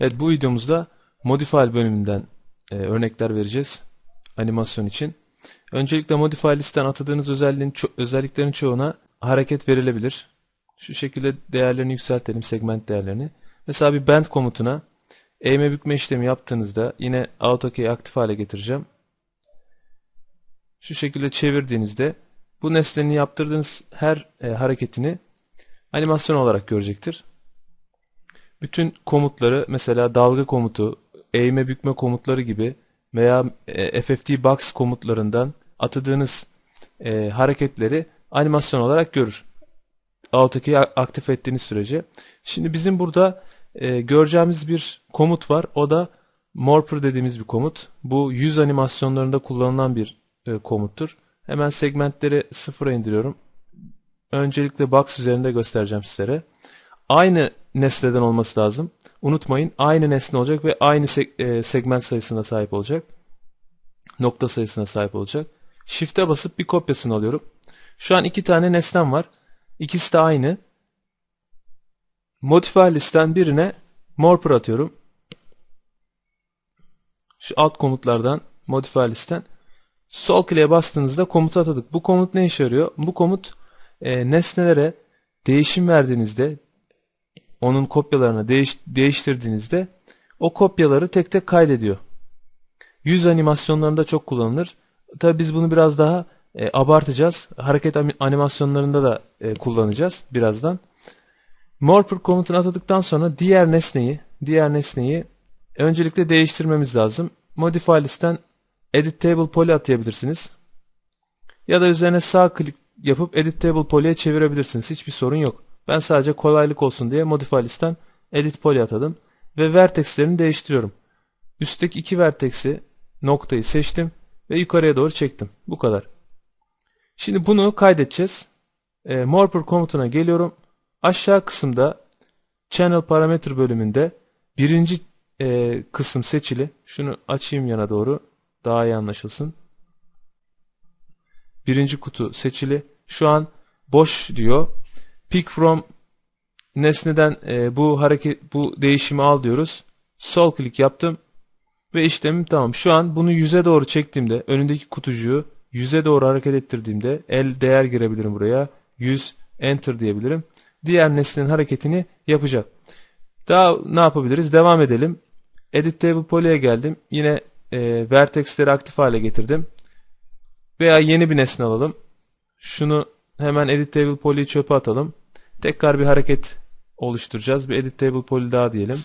Evet bu videomuzda Modify bölümünden e, örnekler vereceğiz animasyon için. Öncelikle Modify listen atadığınız özelliğin, ço özelliklerin çoğuna hareket verilebilir. Şu şekilde değerlerini yükseltelim segment değerlerini. Mesela bir bend komutuna eğme bükme işlemi yaptığınızda yine AutoKey'i aktif hale getireceğim. Şu şekilde çevirdiğinizde bu nesnenin yaptırdığınız her e, hareketini animasyon olarak görecektir bütün komutları mesela dalga komutu, eğme bükme komutları gibi veya e, FFT box komutlarından atadığınız e, hareketleri animasyon olarak görür. Autocad'i aktif ettiğiniz sürece. Şimdi bizim burada e, göreceğimiz bir komut var. O da morpher dediğimiz bir komut. Bu yüz animasyonlarında kullanılan bir e, komuttur. Hemen segmentleri sıfıra indiriyorum. Öncelikle box üzerinde göstereceğim sizlere. Aynı nesneden olması lazım. Unutmayın aynı nesne olacak ve aynı e, segment sayısına sahip olacak. Nokta sayısına sahip olacak. Shift'e basıp bir kopyasını alıyorum. Şu an iki tane nesnem var. İkisi de aynı. Modifier listen birine morpher atıyorum. Şu alt komutlardan modifier listen. Sol kliğe bastığınızda komutu atadık. Bu komut ne işe yarıyor? Bu komut e, nesnelere değişim verdiğinizde onun kopyalarını değiş, değiştirdiğinizde o kopyaları tek tek kaydediyor. Yüz animasyonlarında çok kullanılır. Tabi biz bunu biraz daha e, abartacağız. Hareket animasyonlarında da e, kullanacağız birazdan. Morpher komutunu atadıktan sonra diğer nesneyi, diğer nesneyi öncelikle değiştirmemiz lazım. Modify listten edit table poly atayabilirsiniz. Ya da üzerine sağ klik yapıp edit table poly'e çevirebilirsiniz. Hiçbir sorun yok. Ben sadece kolaylık olsun diye modify listem edit poly atadım ve vertexlerini değiştiriyorum. Üstteki iki vertexi noktayı seçtim ve yukarıya doğru çektim. Bu kadar. Şimdi bunu kaydedeceğiz. E, Morpher komutuna geliyorum. Aşağı kısımda Channel Parameter bölümünde birinci e, kısım seçili. Şunu açayım yana doğru. Daha iyi anlaşılsın. Birinci kutu seçili. Şu an boş diyor pick from nesneden e, bu hareket bu değişimi al diyoruz. Sol klik yaptım ve işlemim tamam. Şu an bunu yüze doğru çektiğimde önündeki kutucuğu yüze doğru hareket ettirdiğimde el değer girebilirim buraya. 100 enter diyebilirim. Diğer nesnenin hareketini yapacak. Daha ne yapabiliriz? Devam edelim. Edit Table Poly'e geldim. Yine e, vertexleri aktif hale getirdim. Veya yeni bir nesne alalım. Şunu hemen Edit Table Poly'yi çöpe atalım. Tekrar bir hareket oluşturacağız. Bir edit table poly daha diyelim.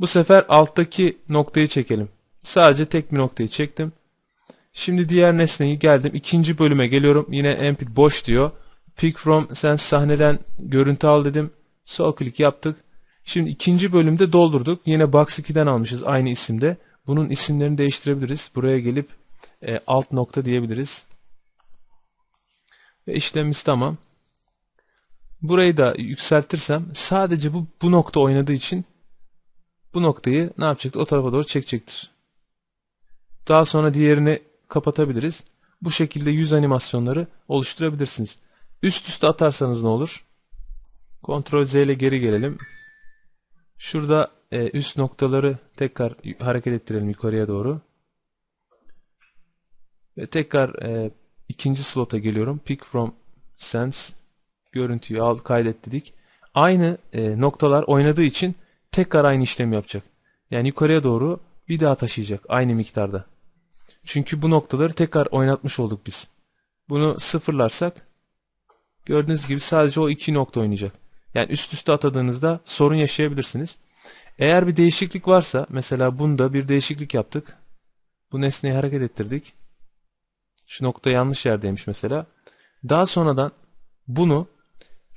Bu sefer alttaki noktayı çekelim. Sadece tek bir noktayı çektim. Şimdi diğer nesneyi geldim. ikinci bölüme geliyorum. Yine MP boş diyor. Pick from sen sahneden görüntü al dedim. Sol klik yaptık. Şimdi ikinci bölümde doldurduk. Yine Box 2'den almışız aynı isimde. Bunun isimlerini değiştirebiliriz. Buraya gelip e, alt nokta diyebiliriz. Ve işlemimiz tamam. Burayı da yükseltirsem sadece bu, bu nokta oynadığı için bu noktayı ne yapacaktır? O tarafa doğru çekecektir. Daha sonra diğerini kapatabiliriz. Bu şekilde yüz animasyonları oluşturabilirsiniz. Üst üste atarsanız ne olur? Ctrl Z ile geri gelelim. Şurada e, üst noktaları tekrar hareket ettirelim yukarıya doğru. Ve tekrar e, ikinci slota geliyorum. Pick from Sense. Görüntüyü al kaydet dedik. Aynı e, noktalar oynadığı için tekrar aynı işlemi yapacak. Yani yukarıya doğru bir daha taşıyacak aynı miktarda. Çünkü bu noktaları tekrar oynatmış olduk biz. Bunu sıfırlarsak gördüğünüz gibi sadece o iki nokta oynayacak. Yani üst üste atadığınızda sorun yaşayabilirsiniz. Eğer bir değişiklik varsa mesela bunda bir değişiklik yaptık. Bu nesneyi hareket ettirdik. Şu nokta yanlış yerdeymiş mesela. Daha sonradan bunu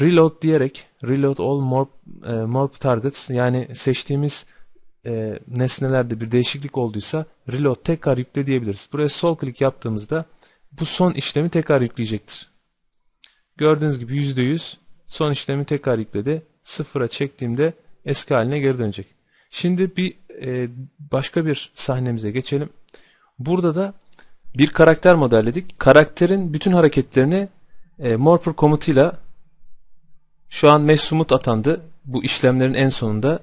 reload diyerek reload all morph, e, morph targets yani seçtiğimiz e, nesnelerde bir değişiklik olduysa reload tekrar yükle diyebiliriz. Buraya sol klik yaptığımızda bu son işlemi tekrar yükleyecektir. Gördüğünüz gibi %100 son işlemi tekrar yükledi. Sıfıra çektiğimde eski haline geri dönecek. Şimdi bir e, başka bir sahnemize geçelim. Burada da bir karakter modelledik. Karakterin bütün hareketlerini e, morpher komutuyla şu an mesumut atandı. Bu işlemlerin en sonunda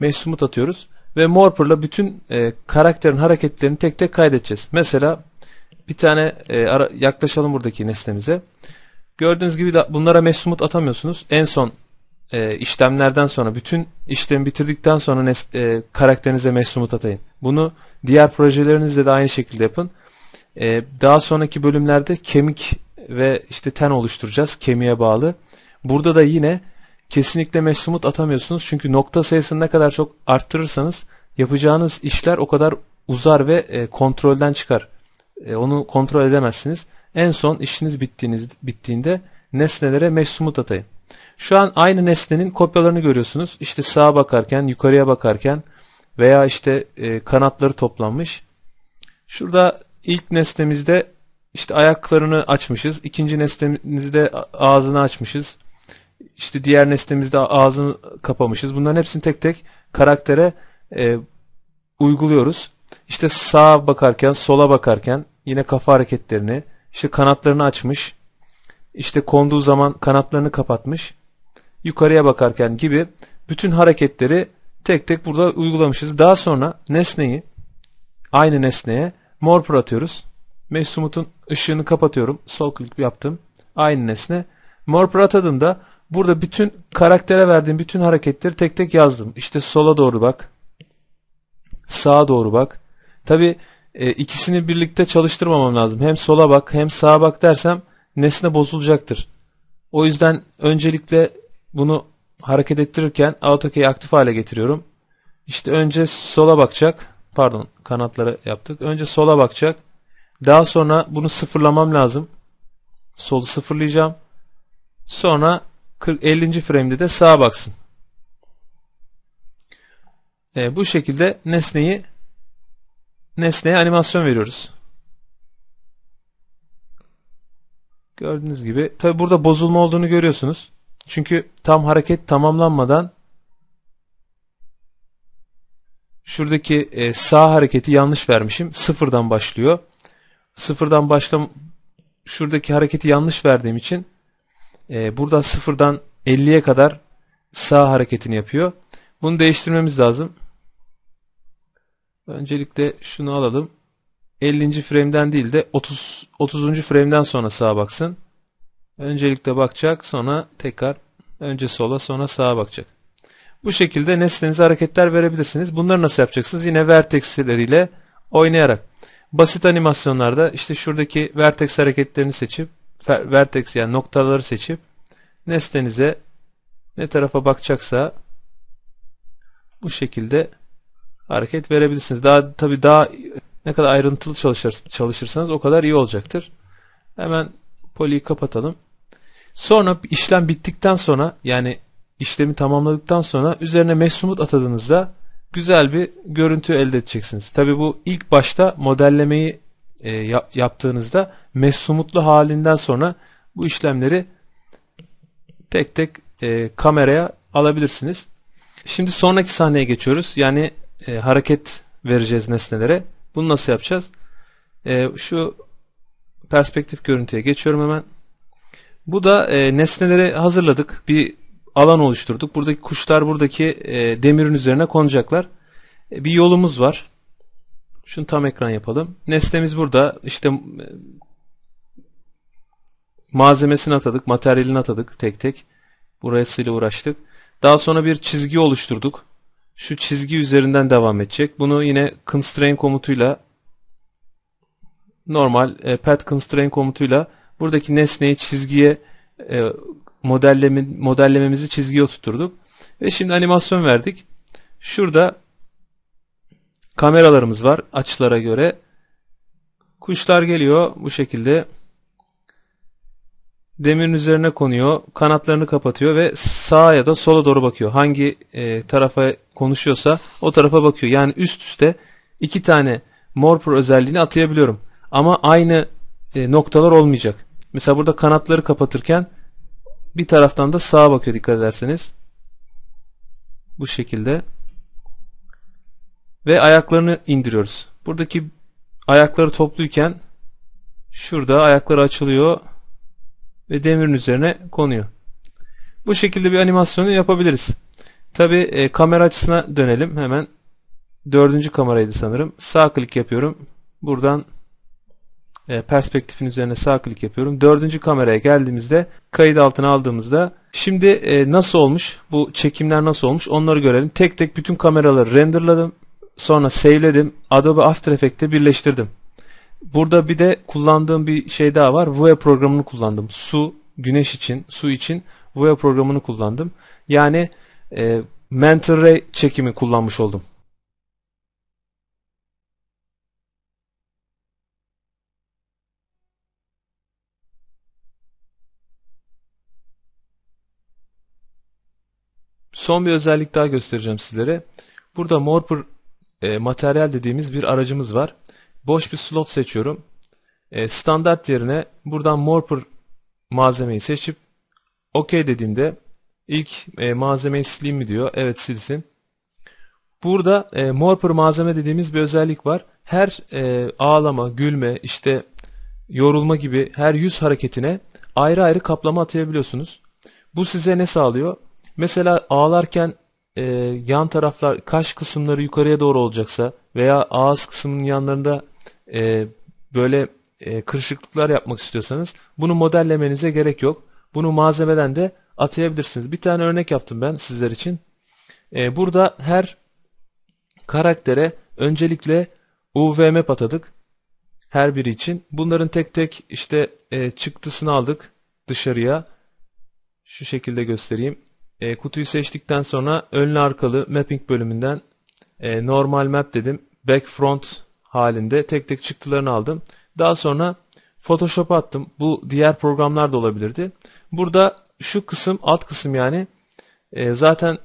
mesumut atıyoruz. Ve morpher'la bütün e, karakterin hareketlerini tek tek kaydedeceğiz. Mesela bir tane e, ara, yaklaşalım buradaki nesnemize. Gördüğünüz gibi de bunlara mesumut atamıyorsunuz. En son e, işlemlerden sonra bütün işlemi bitirdikten sonra nes, e, karakterinize mesumut atayın. Bunu diğer projelerinizde de aynı şekilde yapın. E, daha sonraki bölümlerde kemik ve işte ten oluşturacağız kemiğe bağlı. Burada da yine kesinlikle mesumut atamıyorsunuz. Çünkü nokta sayısını ne kadar çok arttırırsanız yapacağınız işler o kadar uzar ve e, kontrolden çıkar. E, onu kontrol edemezsiniz. En son işiniz bittiğiniz, bittiğinde nesnelere mesumut atayın. Şu an aynı nesnenin kopyalarını görüyorsunuz. İşte sağa bakarken, yukarıya bakarken veya işte e, kanatları toplanmış. Şurada ilk nesnemizde işte ayaklarını açmışız. İkinci neslimizde ağzını açmışız. İşte diğer neslimizde ağzını kapamışız. Bunların hepsini tek tek karaktere e, uyguluyoruz. İşte sağa bakarken, sola bakarken yine kafa hareketlerini, işte kanatlarını açmış, işte konduğu zaman kanatlarını kapatmış, yukarıya bakarken gibi bütün hareketleri tek tek burada uygulamışız. Daha sonra nesneyi aynı nesneye mor atıyoruz. Mesumut'un ışığını kapatıyorum. Sol klik yaptım. Aynı nesne. Mor Prat adında burada bütün karaktere verdiğim bütün hareketleri tek tek yazdım. İşte sola doğru bak. Sağa doğru bak. Tabi e, ikisini birlikte çalıştırmamam lazım. Hem sola bak hem sağa bak dersem nesne bozulacaktır. O yüzden öncelikle bunu hareket ettirirken AutoCAD'i aktif hale getiriyorum. İşte önce sola bakacak. Pardon kanatlara yaptık. Önce sola bakacak. Daha sonra bunu sıfırlamam lazım. Solu sıfırlayacağım. Sonra 40, 50. frame'de de sağa baksın. E, bu şekilde nesneyi nesneye animasyon veriyoruz. Gördüğünüz gibi tabi burada bozulma olduğunu görüyorsunuz. Çünkü tam hareket tamamlanmadan şuradaki e, sağ hareketi yanlış vermişim. Sıfırdan başlıyor sıfırdan başlam şuradaki hareketi yanlış verdiğim için e, burada sıfırdan 50'ye kadar sağ hareketini yapıyor. Bunu değiştirmemiz lazım. Öncelikle şunu alalım. 50. frame'den değil de 30 30. frame'den sonra sağa baksın. Öncelikle bakacak, sonra tekrar önce sola, sonra sağa bakacak. Bu şekilde nesnenize hareketler verebilirsiniz. Bunları nasıl yapacaksınız? Yine vertexleriyle oynayarak basit animasyonlarda işte şuradaki vertex hareketlerini seçip vertex yani noktaları seçip nesnenize ne tarafa bakacaksa bu şekilde hareket verebilirsiniz. Daha tabii daha ne kadar ayrıntılı çalışır, çalışırsanız o kadar iyi olacaktır. Hemen poliyi kapatalım. Sonra işlem bittikten sonra yani işlemi tamamladıktan sonra üzerine mesumut atadığınızda güzel bir görüntü elde edeceksiniz. Tabii bu ilk başta modellemeyi e, yaptığınızda mesumutlu halinden sonra bu işlemleri tek tek e, kameraya alabilirsiniz. Şimdi sonraki sahneye geçiyoruz. Yani e, hareket vereceğiz nesnelere. Bunu nasıl yapacağız? E, şu perspektif görüntüye geçiyorum hemen. Bu da e, nesneleri hazırladık. Bir alan oluşturduk. Buradaki kuşlar buradaki e, demirin üzerine konacaklar. E, bir yolumuz var. Şunu tam ekran yapalım. Nesnemiz burada. İşte e, malzemesini atadık, materyalini atadık tek tek. Burasıyla uğraştık. Daha sonra bir çizgi oluşturduk. Şu çizgi üzerinden devam edecek. Bunu yine constrain komutuyla normal e, pet constraint komutuyla buradaki nesneyi çizgiye e, modelleme, modellememizi çizgiye oturturduk. Ve şimdi animasyon verdik. Şurada kameralarımız var açılara göre. Kuşlar geliyor bu şekilde. Demirin üzerine konuyor, kanatlarını kapatıyor ve sağa ya da sola doğru bakıyor. Hangi e, tarafa konuşuyorsa o tarafa bakıyor. Yani üst üste iki tane Morpur özelliğini atayabiliyorum. Ama aynı e, noktalar olmayacak. Mesela burada kanatları kapatırken bir taraftan da sağa bakıyor dikkat ederseniz. Bu şekilde. Ve ayaklarını indiriyoruz. Buradaki ayakları topluyken şurada ayakları açılıyor ve demirin üzerine konuyor. Bu şekilde bir animasyonu yapabiliriz. Tabi e, kamera açısına dönelim hemen. Dördüncü kameraydı sanırım. Sağ klik yapıyorum. Buradan e, perspektifin üzerine sağ klik yapıyorum. Dördüncü kameraya geldiğimizde kayıt altına aldığımızda şimdi e, nasıl olmuş bu çekimler nasıl olmuş onları görelim. Tek tek bütün kameraları renderladım. Sonra saveledim. Adobe After Effects'te birleştirdim. Burada bir de kullandığım bir şey daha var. Voya e programını kullandım. Su, güneş için, su için Voya programını kullandım. Yani e, Mentor Ray çekimi kullanmış oldum. Son bir özellik daha göstereceğim sizlere. Burada morpur e, materyal dediğimiz bir aracımız var. Boş bir slot seçiyorum. E, standart yerine buradan morpur malzemeyi seçip OK dediğimde ilk e, malzemeyi sileyim mi diyor. Evet silsin. Burada e, morpur malzeme dediğimiz bir özellik var. Her e, ağlama, gülme, işte yorulma gibi her yüz hareketine ayrı ayrı kaplama atayabiliyorsunuz. Bu size ne sağlıyor? Mesela ağlarken e, yan taraflar kaş kısımları yukarıya doğru olacaksa veya ağız kısmının yanlarında e, böyle e, kırışıklıklar yapmak istiyorsanız bunu modellemenize gerek yok. Bunu malzemeden de atayabilirsiniz. Bir tane örnek yaptım ben sizler için. E, burada her karaktere öncelikle UVM patadık. Her biri için. Bunların tek tek işte e, çıktısını aldık dışarıya. Şu şekilde göstereyim. E, kutuyu seçtikten sonra önlü arkalı mapping bölümünden e, normal map dedim. Back front halinde tek tek çıktılarını aldım. Daha sonra Photoshop attım. Bu diğer programlar da olabilirdi. Burada şu kısım alt kısım yani e, zaten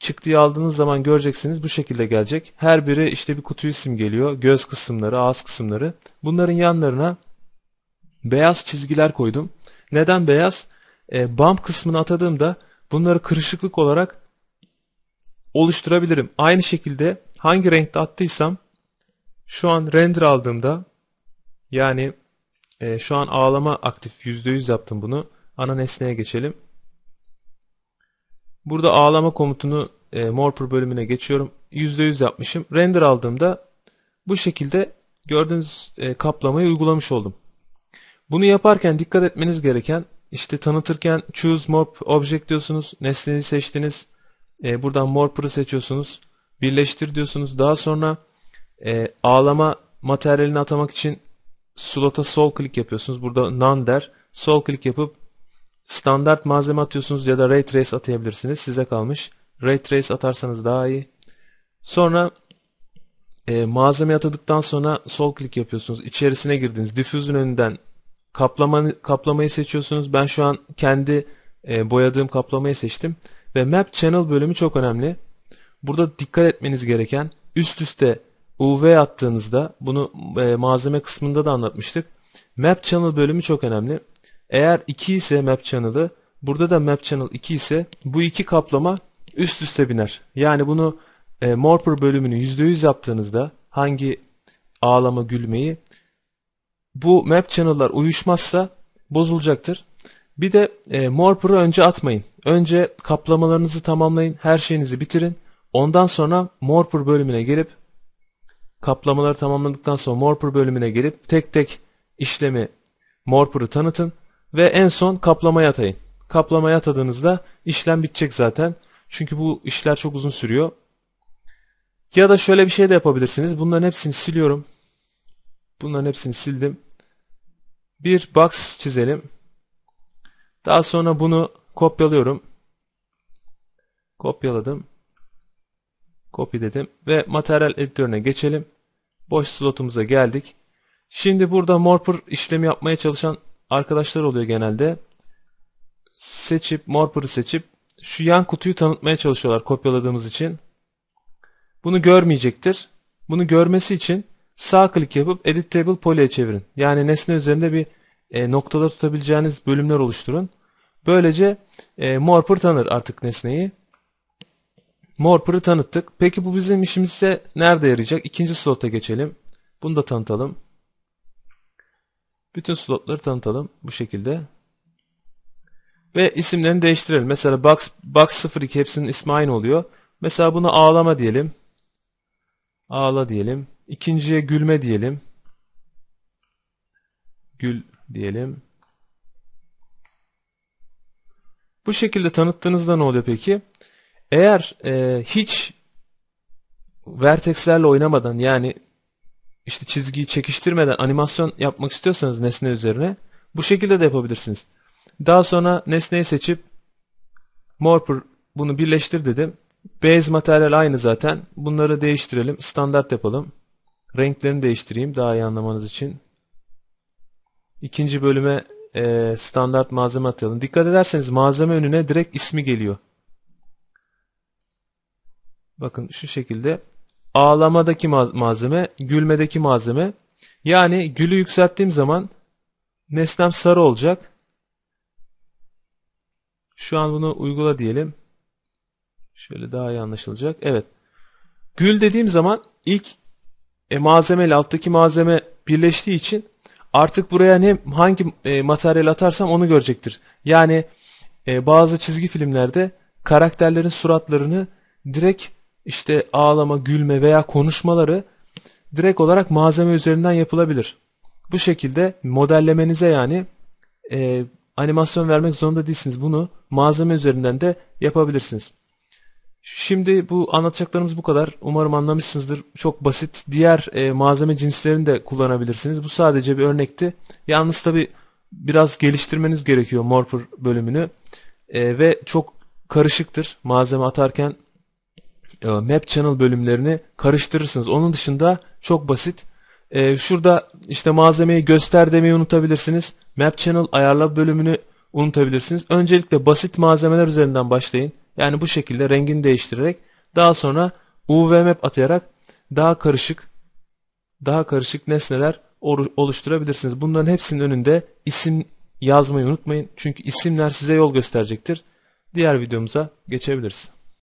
çıktıyı aldığınız zaman göreceksiniz bu şekilde gelecek. Her biri işte bir kutuyu simgeliyor. Göz kısımları, ağız kısımları. Bunların yanlarına beyaz çizgiler koydum. Neden beyaz? E, bump kısmını atadığımda bunları kırışıklık olarak oluşturabilirim. Aynı şekilde hangi renkte attıysam şu an render aldığımda yani e, şu an ağlama aktif %100 yaptım bunu. Ana nesneye geçelim. Burada ağlama komutunu e, Morpher bölümüne geçiyorum. %100 yapmışım. Render aldığımda bu şekilde gördüğünüz e, kaplamayı uygulamış oldum. Bunu yaparken dikkat etmeniz gereken işte tanıtırken choose morp object diyorsunuz. Nesneyi seçtiniz. E, buradan morp'ı seçiyorsunuz. Birleştir diyorsunuz. Daha sonra e, ağlama materyalini atamak için slota sol klik yapıyorsunuz. Burada none der. Sol klik yapıp standart malzeme atıyorsunuz ya da ray trace atayabilirsiniz. Size kalmış. Ray trace atarsanız daha iyi. Sonra e, malzeme atadıktan sonra sol klik yapıyorsunuz. İçerisine girdiniz. Diffuse'un önünden kaplamanı, kaplamayı seçiyorsunuz. Ben şu an kendi e, boyadığım kaplamayı seçtim. Ve Map Channel bölümü çok önemli. Burada dikkat etmeniz gereken üst üste UV attığınızda bunu e, malzeme kısmında da anlatmıştık. Map Channel bölümü çok önemli. Eğer 2 ise Map Channel'ı burada da Map Channel 2 ise bu iki kaplama üst üste biner. Yani bunu e, Morpher bölümünü %100 yaptığınızda hangi ağlama gülmeyi bu map channel'lar uyuşmazsa bozulacaktır. Bir de e, morpur'u önce atmayın. Önce kaplamalarınızı tamamlayın, her şeyinizi bitirin. Ondan sonra morpur bölümüne gelip kaplamaları tamamladıktan sonra morpur bölümüne gelip tek tek işlemi morpur'u tanıtın ve en son kaplamaya atayın. Kaplamaya atadığınızda işlem bitecek zaten. Çünkü bu işler çok uzun sürüyor. Ya da şöyle bir şey de yapabilirsiniz. Bunların hepsini siliyorum. Bunların hepsini sildim bir box çizelim. Daha sonra bunu kopyalıyorum. Kopyaladım. Copy dedim ve materyal editörüne geçelim. Boş slotumuza geldik. Şimdi burada morpher işlemi yapmaya çalışan arkadaşlar oluyor genelde. Seçip morpher'ı seçip şu yan kutuyu tanıtmaya çalışıyorlar kopyaladığımız için. Bunu görmeyecektir. Bunu görmesi için sağ klik yapıp Edit Table Poly'e çevirin. Yani nesne üzerinde bir e, noktada tutabileceğiniz bölümler oluşturun. Böylece e, Morper tanır artık nesneyi. Morper'ı tanıttık. Peki bu bizim işimize nerede yarayacak? İkinci slota geçelim. Bunu da tanıtalım. Bütün slotları tanıtalım bu şekilde. Ve isimlerini değiştirelim. Mesela box, box 02 hepsinin ismi aynı oluyor. Mesela bunu ağlama diyelim. Ağla diyelim. İkinciye gülme diyelim. Gül diyelim. Bu şekilde tanıttığınızda ne oluyor peki? Eğer e, hiç vertexlerle oynamadan yani işte çizgiyi çekiştirmeden animasyon yapmak istiyorsanız nesne üzerine bu şekilde de yapabilirsiniz. Daha sonra nesneyi seçip morpher bunu birleştir dedim. Base materyal aynı zaten. Bunları değiştirelim. Standart yapalım renklerini değiştireyim daha iyi anlamanız için. İkinci bölüme e, standart malzeme atayalım. Dikkat ederseniz malzeme önüne direkt ismi geliyor. Bakın şu şekilde ağlamadaki malzeme, gülmedeki malzeme. Yani gülü yükselttiğim zaman nesnem sarı olacak. Şu an bunu uygula diyelim. Şöyle daha iyi anlaşılacak. Evet. Gül dediğim zaman ilk e, malzeme ile alttaki malzeme birleştiği için artık buraya ne hangi e, materyal atarsam onu görecektir. Yani e, bazı çizgi filmlerde karakterlerin suratlarını direkt işte ağlama, gülme veya konuşmaları direkt olarak malzeme üzerinden yapılabilir. Bu şekilde modellemenize yani e, animasyon vermek zorunda değilsiniz. Bunu malzeme üzerinden de yapabilirsiniz. Şimdi bu anlatacaklarımız bu kadar. Umarım anlamışsınızdır. Çok basit. Diğer e, malzeme cinslerini de kullanabilirsiniz. Bu sadece bir örnekti. Yalnız tabi biraz geliştirmeniz gerekiyor Morpher bölümünü. E, ve çok karışıktır. Malzeme atarken e, map channel bölümlerini karıştırırsınız. Onun dışında çok basit. E, şurada işte malzemeyi göster demeyi unutabilirsiniz. Map channel ayarla bölümünü unutabilirsiniz. Öncelikle basit malzemeler üzerinden başlayın. Yani bu şekilde rengini değiştirerek daha sonra UV map atayarak daha karışık daha karışık nesneler oluşturabilirsiniz. Bunların hepsinin önünde isim yazmayı unutmayın. Çünkü isimler size yol gösterecektir. Diğer videomuza geçebiliriz.